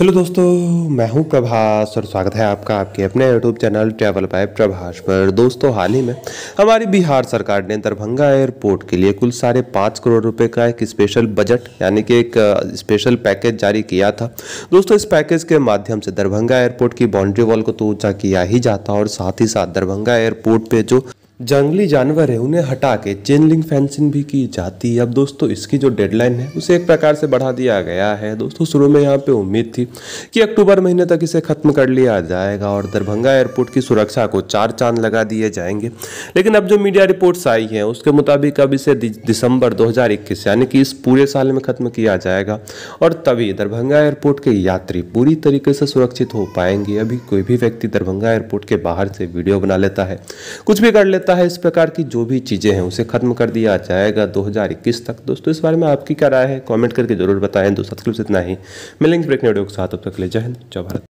hello दोस्तों मैं हूं प्रभास और स्वागत है आपका आपके अपने YouTube channel travel by Prabhas पर दोस्तों हाल ही में हमारी बिहार सरकार ने दरभंगा एयरपोर्ट के लिए कुल साढ़े पाँच करोड़ रुपए का एक स्पेशल बजट यानी कि एक स्पेशल पैकेज जारी किया था दोस्तों इस पैकेज के माध्यम से दरभंगा एयरपोर्ट की बाउंड्री वॉल को तो ऊँचा किया ही जाता और साथ ही साथ दरभंगा एयरपोर्ट पर जो जंगली जानवर है उन्हें हटा के चेनलिंग फेंसिंग भी की जाती है अब दोस्तों इसकी जो डेडलाइन है उसे एक प्रकार से बढ़ा दिया गया है दोस्तों शुरू में यहाँ पे उम्मीद थी कि अक्टूबर महीने तक इसे खत्म कर लिया जाएगा और दरभंगा एयरपोर्ट की सुरक्षा को चार चांद लगा दिए जाएंगे लेकिन अब जो मीडिया रिपोर्ट्स आई हैं उसके मुताबिक अब इसे दिसंबर दो यानी कि इस पूरे साल में ख़त्म किया जाएगा और तभी दरभंगा एयरपोर्ट के यात्री पूरी तरीके से सुरक्षित हो पाएंगे अभी कोई भी व्यक्ति दरभंगा एयरपोर्ट के बाहर से वीडियो बना लेता है कुछ भी कर लेता सकता है इस प्रकार की जो भी चीज़ें हैं उसे ख़त्म कर दिया जाएगा 2021 तक दोस्तों इस बारे में आपकी क्या राय है कमेंट करके जरूर बताएं दोस्तों इतना ही मिलेंगे ब्रेक नेटवर्क साथ अब तक ले जय हिंद जय भारत